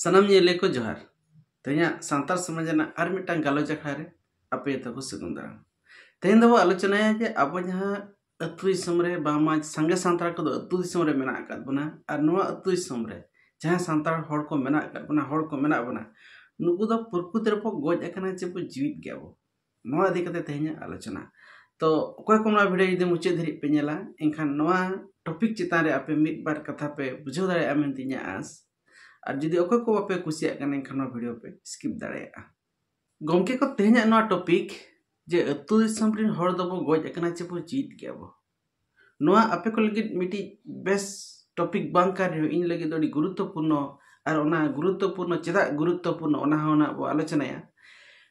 सनम येले को जोहार तेजा सांतार समाज और मिट्टा गलोच अखाड़े अपे तक सगुन दाराम तेन दबो आलोचना जे अब जहाँ अतु बामा संगे सांतार को अतु मेना बना और अतु जहाँ सांतार को मेना बना हड़ को मेना बना नुकु दो पुरकुत रे गज अकना बो जीवित गया बो नवा इदी आलोचना तो अकय भिडियो जी वीडियो जदी पे नेला एंखान टॉपिक चितान रे आपे मित बार कथा पे बुझे दारे आमेन आस और जुदी अकोय को बापे कुसियान एनखान भिडियो पे स्किप दाड़ा गमके को तेहना टॉपिक जे अतु दिसम रिन हर चेबो जीत गया आपे को लगे बेस टॉपिक इन लगे दोड़ी गुरुत्वपूर्ण और ओना गुरुत्वपूर्ण चेदा गुरुत्वपूर्ण ओना बो आलोचनाया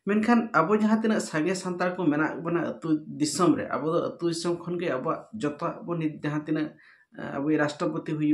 मेनखान अब जहाँ तीन सागे सानतार को मेना बना अतु अब अतु दिसम खन के अब जत अब जहाँ तीन अब राष्ट्रपति हुई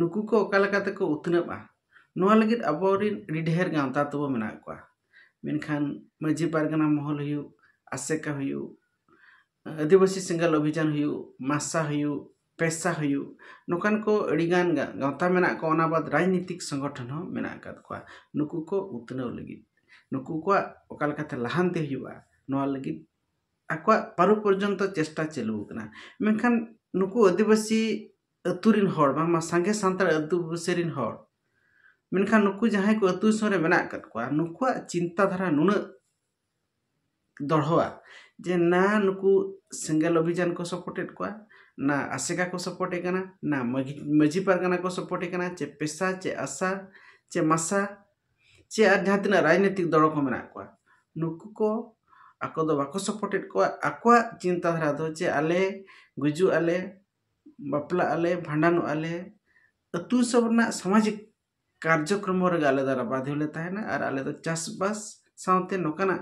नुकूक उतना ना लगे अब ढेर गाता तब मेखान माजी पारगना महल हो आसेका आदिवासी सेंगल अभिजान मासा हो पेसा नौकान को अड़ीगान गाता मेना बद राजनीतिक संगठन मेना नुकूक उतना लगे नुक लहानते पारू पर्यत चेष्टा चलूकना मेखान नुकू आदिवासी अतुरिन हर बामा संगे सानतार हर मेनखा नुकु जहाय को अतु सोरे बना कत को नुकु चिंता धारा नुन दढवा जे ना नुकु सिंगल अभियान को सपोर्टेड को ना आसेका को सपोर्ट एकना ना मजी परगना को सपोर्ट एकना चे पैसा चे आशा चे मसा चे आध्यात्मिक राजनीतिक दल को मेना को नुकु को आको दो सपोर्टेड को आको चिंता धारा दो चे आले गुजु आले बापलाे भाडानोले सब सामाजिक कार्यक्रम बाधे और आले चाषबाते नौकाना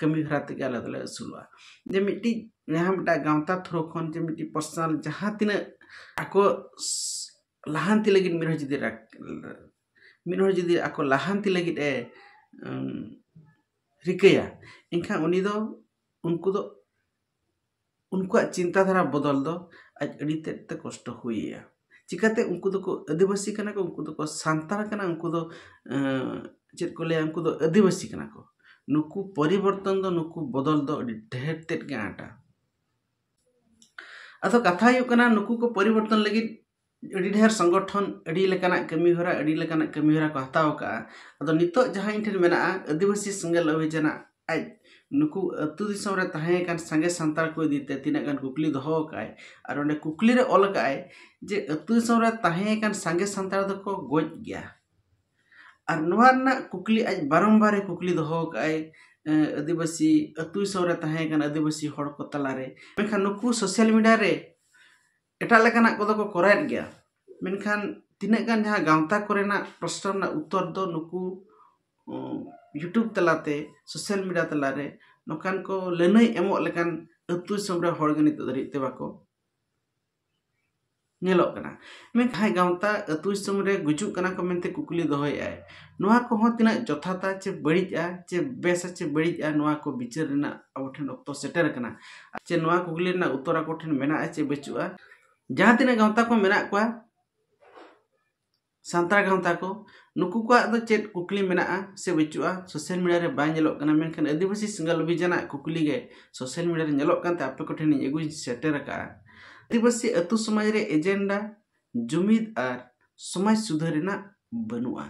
कमी हराते आलोले आसूलवा जे मिट्टी जहाँ मिट्टा गाँवता थ्रो खन जे मिट्टी पर्सनल जहाँ तक लहांती लगे मिनह जुदी जुदी आको लहांती लगे ए रिका इनखा उनको उनको चिंताधारा बदल दो आज अड़ी तेज कष्ट हुई चिकाते आदिवासी करना को उनको तो करना चेक को लिया उनको परिवर्तन दो नुकु बदल दो ढेर तेज के आटा अतो कथा होना करना नुकु को परिवर्तन लगी अड़ी ढेर संगठन अड़ी लेकाना कमी होरा अड़ी कमी होरा को हताव का अतो नितो जहां इन ठेन मेना आदिवासी संगल अभियान आज नुकु अतु दिसम रे ताहे कान संगे संतार को दिते तिना कुकली दहो और ओने कुकली रे जे अतु दिसम संगे संतार को गोज गया और ना कुकली आज बारंबार कुकली दहो आदिवासी अतु आदिवासी हड़ को तला मेखान नुकु सोशल मीडिया रे एटा लेकाना को दो को प्रश्न उत्तर दो नुकु यूट्यूब तलाते सोशल मीडिया तलारे नौकान को लनई एम लेकान अतु समरे हर गे नित दरिते बाको ᱧᱮᱞᱚᱜ ᱠᱟᱱᱟ ᱢᱮᱱᱠᱷᱟᱱ ᱜᱟᱶᱛᱟ ᱟᱛᱩ ᱫᱤᱥᱚᱢ ᱨᱮ ᱜᱩᱡᱩᱜ ᱠᱟᱱᱟ ᱠᱚ ᱢᱮᱱᱛᱮ ᱠᱩᱠᱞᱤ ᱫᱚᱦᱚᱭᱮᱜᱼᱟᱭ ᱱᱚᱣᱟ ᱠᱚᱦᱚᱸ ᱛᱤᱱᱟᱹᱜ ᱡᱚᱛᱷᱟᱛᱟ ᱪᱮ ᱵᱟᱹᱲᱤᱡᱼᱟ ᱪᱮ ᱵᱮᱥᱟ ᱪᱮ ᱵᱟᱹᱲᱤᱡᱼᱟ ᱱᱚᱣᱟ ᱠᱚ ᱵᱤᱪᱟᱹᱨ ᱨᱮᱱᱟᱜ ᱟᱵᱚ ᱴᱷᱮᱱ ᱚᱠᱛᱚ ᱥᱮᱴᱮᱨ ᱠᱟᱱᱟ ᱪᱮ ᱱᱚᱣᱟ ᱠᱩᱠᱞᱤ ᱨᱮᱱᱟᱜ ᱩᱛᱛᱚᱨ ᱟᱠᱚ ᱴᱷᱮᱱ ᱢᱮᱱᱟᱜᱼᱟ ᱪᱮ ᱵᱟᱹᱪᱩᱜᱼᱟ ᱡᱟᱦᱟᱸ ᱛᱤᱱᱟᱹᱜ ᱜᱟᱶᱛᱟ ᱠᱚ ᱢᱮᱱᱟᱜ ᱠᱚᱣᱟ ᱥᱟᱱᱛᱟᱲ ᱜᱟᱶᱛᱟ ᱠᱚ nuku kuak tu chat kukli menaa se wicua social media re bae nyelok kana menkan adibasi singgal lebih jana kukli ge social media re nyelok kan te apa ko teni nyegu sete raka adibasi atu samaj re agenda jumid ar samaj sudharena banua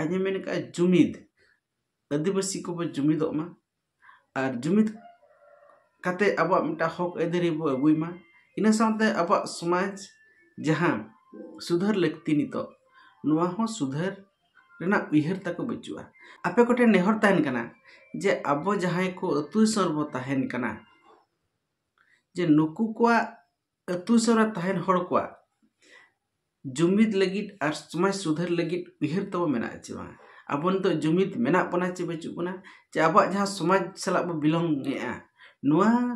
anya menka jumid adibasi ko jumid ma ar jumid kate aba mita hok ederi bo aguima ina samte aba samaj jaha sudhar lagti nito सुधर उहर तक बचू आपे कटे नेहर तहन जे अब जहाँ को अतुसर bone जे नुकू को अतुसरन को जुमित लगी और समाज सुधर लगी उहर तब मे चेवा अब तो जुमित मना बना चे बचूबना जे अब जहाँ समाज सलाब बिलंगे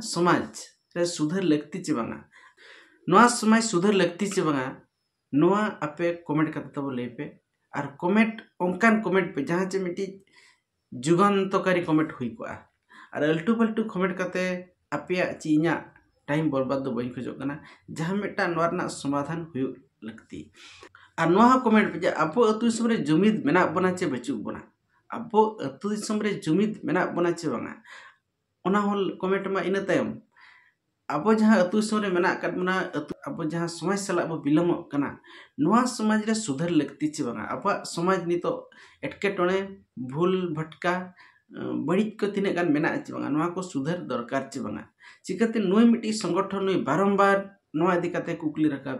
समाज रे सुधर लगती चे बा समाज सुधर लगती चे बा ᱱᱚᱣᱟ ᱟᱯᱮ ᱠᱚᱢᱮᱱᱴ ᱠᱟᱛᱮ लैपे और ᱯᱮ अंकान ᱠᱚᱢᱮᱱᱴ पे जहाँ ᱯᱮ मिट्टी जुगानकारी कमेंट हो अल्टू पल्टू कमेंट करते आप ची टाइम बर्बाद तो बन खोजना जहाँ मिट्टा समाधान लगती और ना कमेंट पे आप अतुसम जुमिद बना चे बचू बना आप अतुसम जुमिद बना चे बा कमेंट में इन ᱟᱵᱚ ᱡᱟᱦᱟᱸ ᱟᱹᱛᱩ ᱥᱚᱦᱚᱨ ᱨᱮ ᱢᱮᱱᱟᱜ ᱟᱠᱟᱫ ᱵᱚᱱᱟ ᱟᱵᱚ ᱡᱟᱦᱟᱸ ᱥᱚᱢᱟᱡᱽ ᱥᱟᱞᱟᱜ ᱵᱚ ᱵᱤᱞᱚᱢᱚᱜ ᱠᱟᱱᱟ ᱱᱚᱣᱟ ᱥᱚᱢᱟᱡᱽ ᱨᱮ ᱥᱩᱫᱷᱟᱹᱨ ᱞᱟᱹᱠᱛᱤ ᱪᱮ ᱵᱟᱝᱟ ᱟᱵᱚᱣᱟᱜ ᱥᱚᱢᱟᱡᱽ ᱱᱤᱛᱚᱜ ᱮᱴᱠᱮᱴᱚᱬᱮ ᱵᱷᱩᱞ ᱵᱷᱟᱴᱠᱟ बड़ी को तीन गान मेना चेबा को सुधार दरकार चेबा चिकाते नई मिट्टी संगठन नई बारम्बार इदीकते कुकली रखा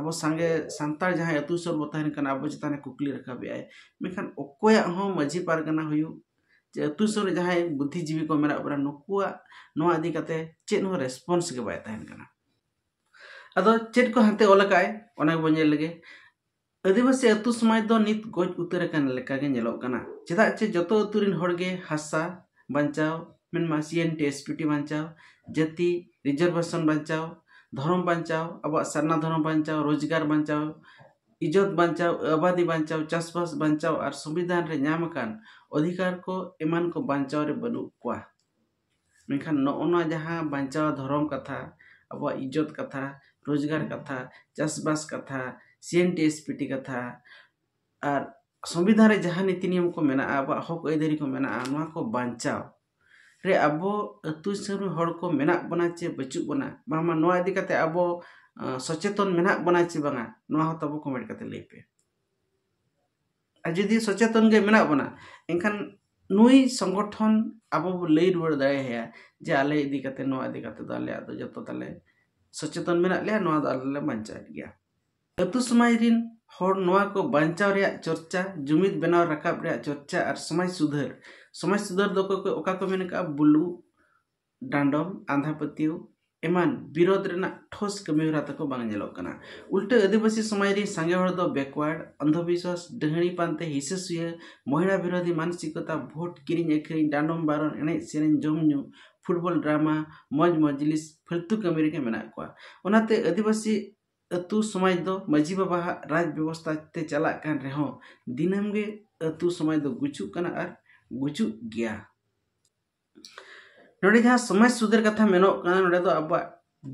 अब संगे सानतार जहाँ अतु सर बतान अब चितान कुकली रखा मेखान अकोया हो माजी पारगना अतुसर जहाँ बुद्धिजीवी को मेरा नुक चे रेसपन्स अद चेक को हाथ अलगे बोलेंगे आदिवासी अतु समाज तो नित गज उतर लेकिन चेदा चे जो अतुरे हासा बचाव मेनमा C N T S P T बचाव जति रिजार्भेशन बचाव धरम बचाव अब सरना धर्म बचाव रोजगार बचाव इज्जत बचाव आबादी बचाव चाषबास बचाव और संविधान नाम अधिकार को एमान को बचाव बनू को मेखान जहाँ बचाव धरम कथा अब इज्जत कथा रोजगार कथा चाषबास कथा C N T S P T कथा और संविधान जहाँ नीति नियम को मना अब हक ऐदारी को बचाव रे अब अतु सरु को मना बना चे बचू बना बामा नौ इदी अब सचेतन मे बना चे कमेंट करते लैपे और सचेतन के मेना बना एनखान नुई संगठन अब लै रुआ दाया जे आले इदी तो जो ताले सचेतन मेना ले आले अतु समाज को बचाव चर्चा जुमित बनाव रकाब चर्चा और समाज सुधर समाज सुधर दो को बुलू डांडम आंधापतियों एमान विरोध ठोस कमी हरा तक उल्टा आदिवासी समाज सांगे बैकवर्ड अंधविश्वास डहणी पानते हिसे सुये महिला विरोधी मानसिकता भोट किरिंग अखरिंग डांडम बारण एने सेरें जमनु फुटबॉल ड्रामा मज मजलिस फालतू कमी आदिवासी अतु समाज दो माजी बाबा राज व्यवस्था ते चला कान रहो दिनम अतु समाज दो गुचु गया नोड़े जहाँ समाज कथा मेन नोड़े तो अब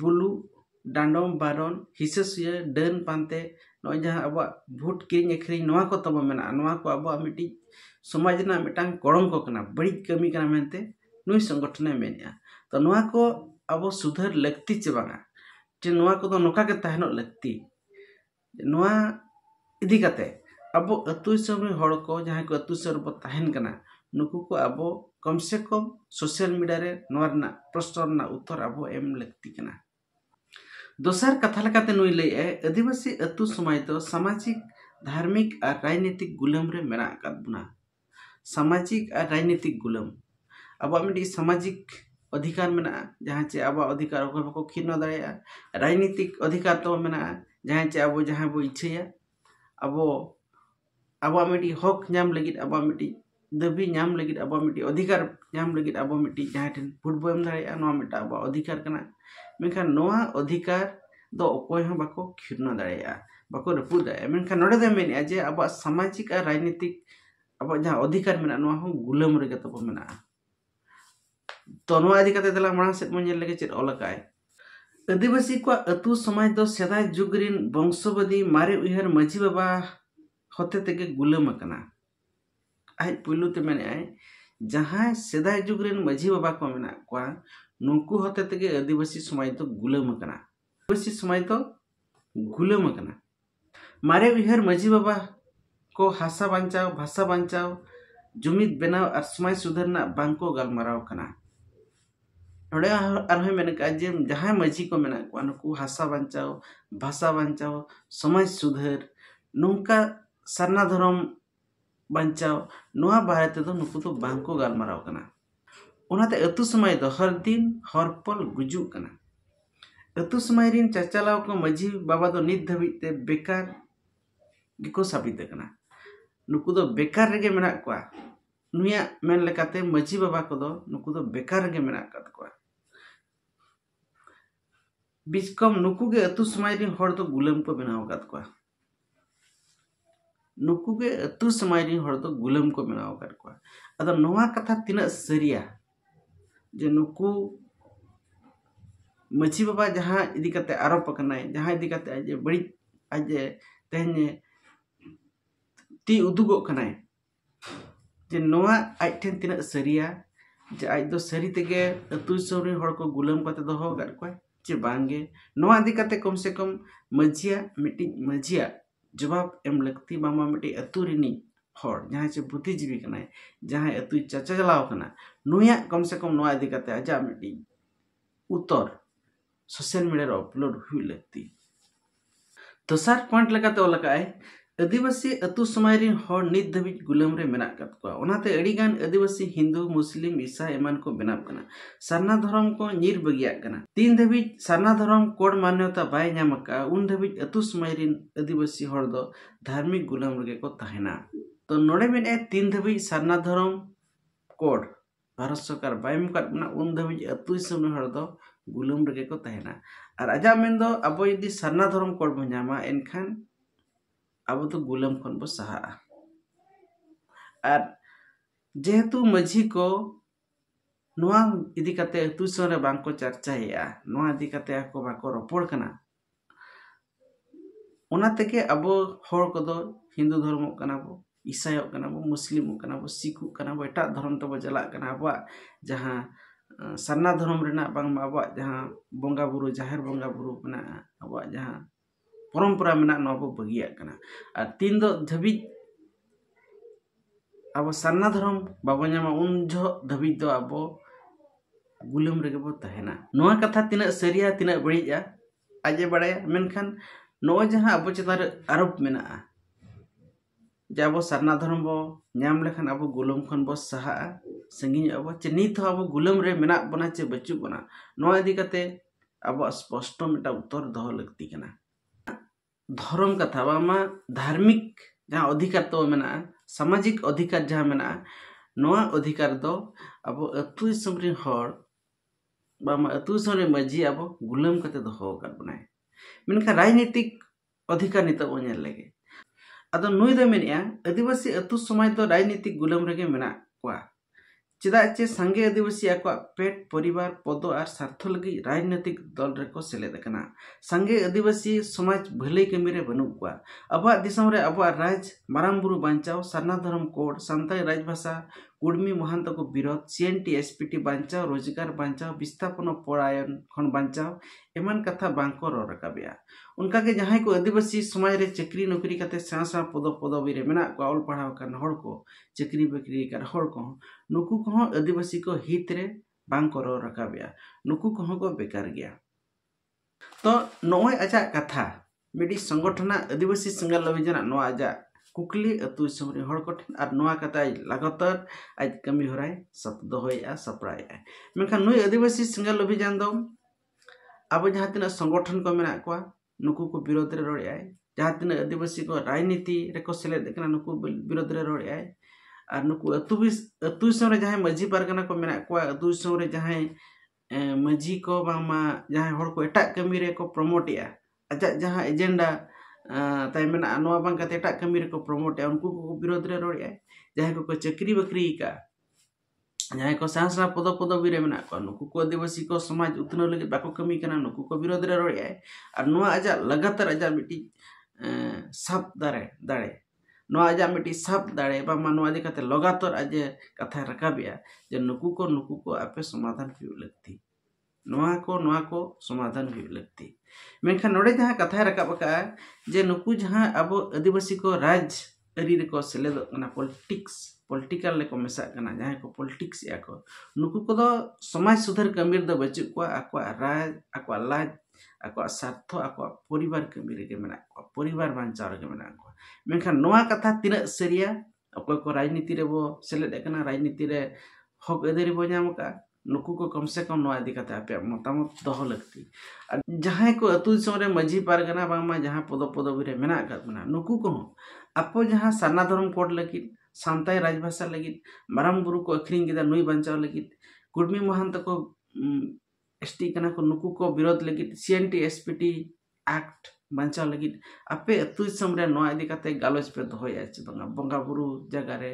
बुलू डांडोम बारन हिसेसिया डन पानते नोए अब भूट किरिंग अखरिंग को तब मेना को अब मिट्टी समाज ना मिटांग कोड़म को बड़ी कमी कना मेनते नुई संगठने तो नोआ को अब सुधर लगती चे जे नोआ को नौका नोका के तहनो लगती अब अतु सब को जहाँ को अतु सब नुक को अब कम से कम सोशल मीडिया ना प्रश्न ᱨᱮᱱᱟᱜ ᱯᱨᱚᱥᱱᱚ ᱨᱮᱱᱟᱜ ᱩᱛᱛᱚᱨ ᱟᱵᱚ ᱮᱢ ᱞᱟᱹᱠᱛᱤ कथा लगाते नई ले आदिवासी अतु समय तो सामाजिक धार्मिक और राजनीतिक गुलम रे मेरा अकाद सामाजिक और राजनीतिक गुलम अब मिट्टी सामाजिक अधिकार में जहाँ चे अब अधिकार को को खीन दाया राजनीतिक अधिकार तो मेना जहाँ चे अब जहाँ बो इच्छे अब अब मिट्टी हक नाम लगे अब मिट्टी दाबी नाम लगी अब मिट्टी अधिकार नाम लगी अब मिट्टी जहाँ भोट एम दाड़ा मिट्टा अब अधिकार मेखान अधिकार दो अकोय बाको क्षीर्ण दाड़ा बाको रपूद दाड़ा नोड़े मेन जे अब सामाजिक और राजनीतिक अब जहाँ अधिकार मेना गुलाम तब मेना तो इदीते तला मांग सद बोलगे चेक अलकाय आदिवासी को अतु समाज दो सदा जुग वंशवादी मारे उहर माझी बाबा हते गुलाम आज पुलुते मन जहाँ सदा जुग रन मजी बाबा को मना को नुक हते आदिवासी समाज तो गुलाम करना आदिवासी समाज तो गुलाम करना मारे उहर मजी बाबा को हासा बांचाव भाषा बांचाव जुमित बनाव और समाज सुधरना बांको गलमाराव करना और मन जे जहाँ मजी को मना को नुक हासा बांचाव भाषा बांचाव समाज सुधर नौका सरना धरम बारे भारत नुकू बो गते समय हर दिन हर पल गुजुना अतु समय चाचालाव को मजी बाबा तो नित धाते बेकार साबितकना नुकूद बेकार रेगे मे नुयाते मजी बाबा को तो नुकू बेकार रेगे बीजकम नुकू समय गुलाम को बनाव ᱱᱩᱠᱩ ᱜᱮ ᱟᱹᱛᱩ ᱥᱚᱢᱟᱡᱽ ᱨᱮᱱ ᱦᱚᱲ ᱫᱚ ᱜᱩᱞᱟᱹᱢ ᱠᱚ ᱵᱮᱱᱟᱣ ᱟᱠᱟᱫ ᱠᱚᱣᱟ ᱟᱫᱚ ᱱᱚᱣᱟ ᱠᱟᱛᱷᱟ ᱛᱤᱱᱟᱹᱜ ᱥᱟᱹᱨᱤᱭᱟ ᱡᱮ ᱱᱩᱠᱩ ᱢᱟᱹᱡᱷᱤ ᱵᱟᱵᱟ ᱡᱟᱦᱟᱸ ᱤᱫᱤ ᱠᱟᱛᱮ ᱟᱨᱳᱯ ᱟᱠᱟᱱᱟᱭ ᱡᱟᱦᱟᱸ ᱤᱫᱤ ᱠᱟᱛᱮ ᱟᱡ ᱵᱟᱹᱲᱤᱡ ᱟᱡ ᱛᱮᱦᱮᱧ ᱛᱤ ᱩᱫᱩᱜᱚᱜ ᱠᱟᱱᱟᱭ ᱡᱮ ᱱᱚᱣᱟ ᱟᱡ ᱴᱷᱮᱱ ᱛᱤᱱᱟᱹᱜ ᱥᱟᱹᱨᱤᱭᱟ ᱡᱮ ᱟᱡ ᱫᱚ ᱥᱟᱹᱨᱤ ᱛᱮᱜᱮ ᱟᱹᱛᱩ ᱫᱤᱥᱚᱢ ᱨᱮᱱ ᱦᱚᱲ ᱠᱚ ᱜᱩᱞᱟᱹᱢ ᱠᱟᱛᱮ ᱫᱚᱦᱚ ᱟᱠᱟᱫ ᱠᱚᱣᱟ ᱪᱮ ᱵᱟᱝᱜᱮ ᱱᱚᱣᱟ ᱤᱫᱤ ᱠᱟᱛᱮ ᱠᱚᱢ ᱥᱮ ᱠᱚᱢ ᱢᱟᱹᱡᱷᱤᱭᱟᱜ ᱢᱤᱫᱴᱤᱡ ᱢᱟᱹᱡᱷᱤᱭᱟᱜ ᱡᱚᱵᱟᱵ ᱮᱢ ᱞᱟᱹᱠᱛᱤ ᱵᱟᱝᱢᱟ ᱢᱤᱫᱴᱤᱡ ᱟᱹᱛᱩ ᱨᱤᱱᱤᱡ ᱦᱚᱲ ᱡᱟᱦᱟᱸᱭ ᱪᱮ ᱵᱩᱫᱽᱫᱷᱤᱡᱤᱵᱤ ᱠᱟᱱᱟᱭ ᱡᱟᱦᱟᱸᱭ ᱟᱹᱛᱩᱭ ᱪᱟᱪᱟᱞᱟᱣ ᱠᱟᱱᱟ ᱱᱩᱭᱟᱜ ᱠᱚᱢ ᱥᱮ ᱠᱚᱢ ᱱᱚᱣᱟ ᱤᱫᱤ ᱠᱟᱛᱮ ᱟᱡᱟᱜ ᱢᱤᱫᱴᱤᱡ ᱩᱛᱚᱨ ᱥᱳᱥᱟᱞ ᱢᱤᱰᱤᱭᱟ ᱨᱮ ᱚᱯᱞᱳᱰ ᱦᱩᱭ ᱞᱟᱹᱠᱛᱤ ᱫᱚᱥᱟᱨ ᱯᱚᱭᱮᱱᱴ ᱞᱮᱠᱟᱛᱮ ᱚᱞ ᱟᱠᱟᱜ ᱟᱭ आदिवासी अतु समय नित धाज गुलाम रे आदिवासी हिंदू मुस्लिम ईसा एमान को बना कना सरना धर्म को नीर बगिया तीन धाज सरना धर्म कोड मान्यता बैम न्यामका उन धाज अतु समय आदिवासी धार्मिक गुलाम रे को तहना तो नोड़े में तीन धाज सरना धर्म कोड भारत सरकार बाय मुकात उन धाज अतु समाज हर गुलाम रे को तहना और अजा में अब जी सरना धर्म कोड बोमा एनखान ᱟᱵᱚ ᱫᱚ ᱜᱩᱞᱟᱢ ᱠᱷᱚᱱ ᱵᱚ ᱥᱟᱦᱟᱜᱼᱟ ᱟᱨ ᱡᱮᱦᱮᱛᱩ ᱢᱟᱹᱡᱷᱤ ᱠᱚ ᱱᱚᱣᱟ ᱤᱫᱤ ᱠᱟᱛᱮ ᱟᱛᱩ ᱥᱚᱱ ᱨᱮ ᱵᱟᱝ ᱠᱚ ᱪᱟᱨᱪᱟᱭᱮᱜᱼᱟ ᱱᱚᱣᱟ ᱤᱫᱤ ᱠᱟᱛᱮ ᱟᱠᱚ ᱵᱟᱠᱚ ᱨᱚᱯᱚᱲ ᱠᱟᱱᱟ ᱚᱱᱟ ᱛᱮᱜᱮ ᱟᱵᱚ ᱦᱚᱲ ᱠᱚᱫᱚ ᱦᱤᱱᱫᱩ ᱫᱷᱚᱨᱢᱚ ᱠᱟᱱᱟ ᱵᱚ ᱤᱥᱟᱭᱚᱜ ᱠᱟᱱᱟ ᱵᱚ ᱢᱩᱥᱞᱤᱢᱚᱜ ᱠᱟᱱᱟ ᱵᱚ ᱥᱤᱠᱷᱚᱜ ᱠᱟᱱᱟ ᱵᱚ ᱮᱴᱟᱜ ᱫᱷᱚᱨᱚᱢ ᱛᱮᱵᱚ ᱪᱟᱞᱟᱜ ᱠᱟᱱᱟ ᱟᱵᱚᱣᱟᱜ ᱡᱟᱦᱟᱸ ᱥᱟᱨᱱᱟ ᱫᱷᱚᱨᱚᱢ ᱨᱮᱱᱟᱜ ᱵᱟᱝᱢᱟ ᱟᱵᱚᱣᱟᱜ ᱡᱟᱦᱟᱸ ᱵᱚᱸᱜᱟ ᱵᱩᱨᱩ ᱡᱟᱦᱮᱨ ᱵᱚᱸᱜᱟ ᱵᱩᱨᱩ ᱢᱮᱱᱟᱜᱼᱟ ᱟᱵᱚᱣᱟᱜ ᱡᱟᱦᱟᱸ परम्परा में बगे तीन दबी अब सरना धरम बाबा उन जो दबी तो अब गुलम रेना कथा तीन सरिया तीन बड़ी आजे बड़ा नगे अब चितान आरोप मे अब सरना धरम बो लेखान अब गुलम खन बो सह सब चे नित अब गुलम बना चे बचू बना अब स्पष्ट मेटा उत्तर दो लगती है धर्म कथा बामा धार्मिक जहाँ अधिकार तो मेना सामाजिक अधिकार जहाँ मेना नवा अधिकार दो तो अब अतु दिसम रे हर अब गुलाम तो कर बनाए मेनका राजनीतिक अधिकार नित तो ओ लगे अदो नुदा आदिवासी अतु समाज तो राजनीतिक गुलाम रगे मेना ᱪᱮᱫᱟᱜ ᱪᱮ ᱥᱟᱸᱜᱮ ᱟᱹᱫᱤᱵᱟᱹᱥᱤ ᱟᱠᱚᱣᱟᱜ ᱯᱮᱴ ᱯᱚᱨᱤᱵᱟᱨ ᱯᱚᱫᱚ ᱟᱨ ᱥᱟᱨᱛᱷᱚ ᱞᱟᱹᱜᱤᱫ ᱨᱟᱡᱽᱱᱤᱛᱤᱠ ᱫᱚᱞ ᱨᱮᱠᱚ ᱥᱮᱞᱮᱫ ᱟᱠᱟᱱᱟ ᱥᱟᱸᱜᱮ ᱟᱹᱫᱤᱵᱟᱹᱥᱤ ᱥᱚᱢᱟᱡᱽ ᱵᱷᱟᱹᱞᱟᱹᱭ ᱠᱟᱹᱢᱤ ᱨᱮ ᱵᱟᱹᱱᱩᱜ ᱠᱚᱣᱟ ᱟᱵᱚᱣᱟᱜ ᱫᱤᱥᱚᱢ ᱨᱮ ᱟᱵᱚᱣᱟᱜ ᱨᱟᱡᱽ ᱢᱟᱨᱟᱝ ᱵᱩᱨᱩ ᱵᱟᱧᱪᱟᱣ ᱥᱟᱨᱱᱟ ᱫᱷᱚᱨᱚᱢ ᱠᱳᱰ ᱥᱟᱱᱛᱟᱲᱤ ᱨᱟᱡᱽᱵᱷᱟᱥᱟ कुर्मी को विरोध सिएनटी एसपीटी बांचाओ रोजगार बांचाओ विस्थापन पलायन खन बांचाओ एमान कथा बांको रर काबिया उनका के जहाँ को आदिवासी समाज रे चकरी नौकरी कते सा सा पद पदवी रे मेना को पढ़ाव कर हड़ को चकरी बकरी कर हड़ को नुकु को आदिवासी को हित रे बांको रर काबिया नुकु को को बेकार गया तो नोय अच्छा कथा मिडी संगठन आदिवासी संगल लविजना नो आजा ᱠᱩᱠᱞᱤ ᱟᱹᱛᱩ ᱥᱚᱢᱨᱤ ᱦᱚᱲ ᱠᱚᱴᱷᱮᱱ ᱟᱨ ᱱᱚᱣᱟ ᱠᱟᱛᱷᱟ ᱞᱟᱜᱟᱛᱟᱨ ᱟᱡ ᱠᱟᱹᱢᱤ ᱦᱚᱨᱟᱭ ᱥᱟᱵ ᱫᱚᱦᱚᱭᱮᱜᱼᱟ ᱥᱟᱯᱲᱟᱭᱮᱜᱼᱟ ᱢᱮᱱᱠᱷᱟᱱ ᱱᱩᱭ ᱟᱹᱫᱤᱵᱟᱹᱥᱤ ᱥᱤᱝᱜᱟᱞ ᱚᱵᱷᱤᱡᱟᱱ ᱫᱚ ᱟᱵᱚ ᱡᱟᱦᱟᱸ ᱛᱤᱱᱟᱹᱜ ᱥᱚᱝᱜᱚᱴᱷᱚᱱ ᱠᱚ ᱢᱮᱱᱟᱜ ᱠᱚᱣᱟ ᱱᱩᱠᱩ ᱠᱚ ᱵᱤᱨᱳᱫ ᱨᱮ ᱨᱚᱲᱮᱜᱼᱟᱭ ᱡᱟᱦᱟᱸ ᱛᱤᱱᱟᱹᱜ ᱟᱹᱫᱤᱵᱟᱹᱥᱤ ᱠᱚ ᱨᱟᱡᱽᱱᱤᱛᱤ ᱨᱮᱠᱚ ᱥᱮᱞᱮᱫ ᱟᱠᱟᱱᱟ ᱱᱩᱠᱩ ᱵᱤᱨᱳᱫ ᱨᱮ ᱨᱚᱲᱮᱜᱼᱟᱭ ᱟᱨ ᱱᱩᱠᱩ ᱟᱹᱛᱩ ᱟᱹᱛᱩ ᱫᱤᱥᱚᱢ ᱨᱮ ᱡᱟᱦᱟᱸᱭ ᱢᱟᱺᱡᱷᱤ ᱯᱟᱨᱜᱟᱱᱟ ᱠᱚ ᱢᱮᱱᱟᱜ ᱠᱚᱣᱟ ᱟᱹᱛᱩ ᱫᱤᱥᱚᱢ ᱨᱮ ᱡᱟᱦᱟᱸᱭ ᱢᱟᱺᱡᱷᱤ ᱠᱚ ᱵᱟᱝᱢᱟ ᱡᱟᱦᱟᱸᱭ ᱦᱚᱲ ᱠᱚ ᱮᱴᱟᱜ ᱠᱟᱹᱢᱤ ᱨᱮᱠᱚ ᱯᱨᱚᱢᱳᱴᱮᱜᱼᱟ ᱟᱡᱟᱜ ᱡᱟᱦᱟᱸ ᱮᱡᱮᱱᱰᱟ ᱛᱟᱭ ᱢᱮᱱᱟᱜᱼᱟ ᱱᱚᱣᱟ ᱵᱟᱝ ᱠᱟᱛᱮ ᱮᱴᱟᱜ ᱠᱟᱹᱢᱤ ᱨᱮᱠᱚ ᱯᱨᱚᱢᱳᱴᱮᱜᱼᱟ ᱩᱱᱠᱩ ᱠᱚ ᱵᱤᱨᱳᱫ ᱨᱮ ᱨᱚᱲᱮᱜᱼᱟ ᱡᱟᱦᱟᱸᱭ ᱠᱚᱠᱚ ᱪᱟᱹᱠᱨᱤ ᱵᱟᱹᱠᱨᱤ ᱟᱠᱟᱜᱼᱟ ᱡᱟᱦᱟᱸᱭ ᱠᱚ ᱥᱮᱬᱟ ᱥᱮᱬᱟ ᱯᱚᱫᱚ ᱯᱚᱫᱚᱵᱤ ᱨᱮ ᱢᱮᱱᱟᱜ ᱠᱚᱣᱟ ᱱᱩᱠᱩ ᱠᱚ ᱟᱹᱫᱤᱵᱟᱹᱥᱤ ᱠᱚ ᱥᱚᱢᱟᱡᱽ ᱩᱛᱱᱟᱹᱣ ᱞᱟᱹᱜᱤᱫ ᱵᱟᱠᱚ ᱠᱟᱹᱢᱤ ᱠᱟᱱᱟ ᱱᱩᱠᱩ ᱠᱚ ᱵᱤᱨᱳᱫ ᱨᱮ ᱨᱚᱲᱮᱜᱼᱟᱭ ᱟᱨ ᱱᱚᱣᱟ ᱟᱡᱟᱜ ᱞᱟᱜᱟᱛᱟᱨ ᱟᱡᱟᱜ ᱢᱤᱫᱴᱤᱡ ᱥᱟᱵ ᱫᱟᱲᱮ ᱫᱟᱲᱮ ᱱᱚᱣᱟ आजा मिट्टी शब्द दाड़े बामा नवा दिखाते लगातार आज कथा रखा जे नुकू को नुकू को आपे समाधान क्यों लगती समाधान लगती मेखान जहाँ कथा रकाब का जे नुक जहाँ अब आदिवासी को राज अरी रे को सेलेद पॉलिटिक्स पॉलिटिकल को मेसाग को पॉलिटिक्स को नुक को समाज सुधार कमी बच्चे को राज आक लाज आक स्वार्थ आक परिवार कमी रे परिवार बांचाव कथा तीन सरिया अको को राजनीति रेबो सेलेद राजनीति हक आदरी बोक नुक को कम से कम नवा दी कहते आपे दह लगती जहाँ को अतुसमें मजी पारगना बामा जहाँ पद पदवी में मेना को आपो जहाँ सरना धर्म कोड लगे सानता राजभाषा लगे मारम गुरु को अखरी के नई बचाव लगे गुड़मी महांत को एस टी को नुकू को विरोध लगे C N T S P T act बचाव लगे आपे अतुसम इदीकते गालोज पे दहया बंगा बंगा बुरु जगार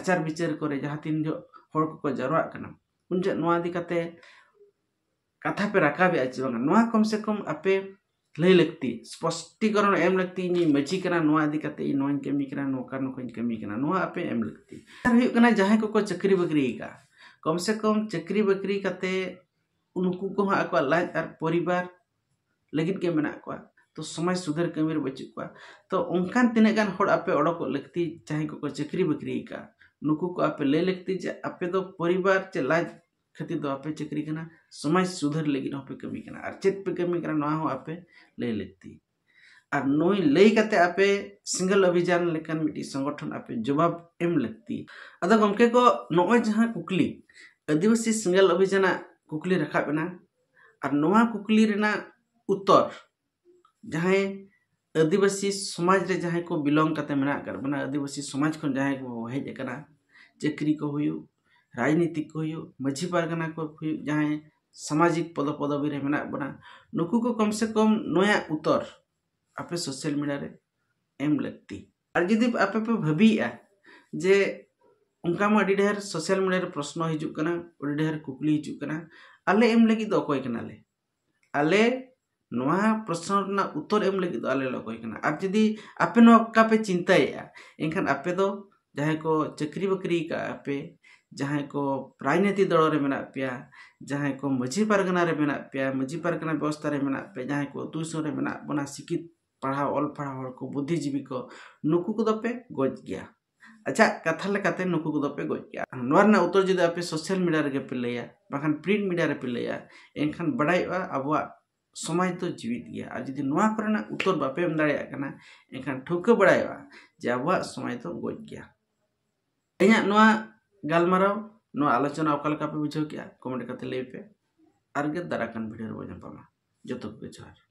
आचार विचार को जहाँ तीन जो हर को जरूर उन जो कथा पे रकाबे आचे बंगा ना कम से कम आपे लै लगती स्पष्टीकरण एम लगती इन मजी करा नवा कमी करा नोका नो कमी करा आपे एम लगती तार जहां को चाकरी बाकरी का कम से कम चाकरी बाकरी उनको को हा लाज और परिवार लगीन के मेना को तो समय सुधर कमी बचू को तो उनकान तीन गान आपे ओडो लगती चाहे को चाकरी बाकरी का नुकू को आप ले लगती जे आपे दो तो परिवार चे लाइफ खातिर तो आपे चक्री करना समाज सुधर लेकिन ना कमी करना और चेत पे कमी करना ना हो आपे ले लगती और नोई लई करते आपे सिंगल अभियान लेकिन मिट्टी संगठन आपे जवाब एम लगती अदा गमके को नोए जहाँ कुकली आदिवासी सिंगल अभियान कुकली रखा बना और नोआ कुकली रेना उत्तर जहाँ आदिवासी समाज रे जहाँ को बिलोंग करते मना बना आदिवासी समाज को जहाँ को हेज करना चाकरी को हुई राजनीति को हुयो मझी पारगना को हुयो जहाँ सामाजिक पद पदवी रे मना बना नुकु को कम से कम नया उतर आपे सोशल मीडिया रे एम लगती और जदि आपे पे भबिया जे उनका मा ढेर सोशल मीडिया रे प्रश्न हिजुक करना ढेर कुकली हिजुक आले एम लगी दो तो आले ना प्रश्न उत्तर एम लगे आलें लगे आप जी आपे कापे चिंता एनखान आपे दो जहां को चाकरी बकरी आपे जहां को राजनीति दल में पे जहां को मजी पारगना में पे मजी पारगना व्यवस्था में पे जहां को अतुसर में बना शिक्षित पढ़ा अल पढ़ा को बुद्धिजीवी को नुक को दपे गज गया अच्छा कथा लेकाते नुकू को दपे गज गया उत्तर जो आप सोशल मीडिया पे लिया बाखान प्रिंट मीडिया पे लिया एनखान बड़ा अब समाज तो जीवित गया और जी ना को उत्तर बापे एम एखान ठौक बड़ा जे अब समाज तो गज गया इना गलमाराव आलोचना अकालका पे बुझे कमेंट करते लैपे और दाराकान भिडियो बोझा जो जोहर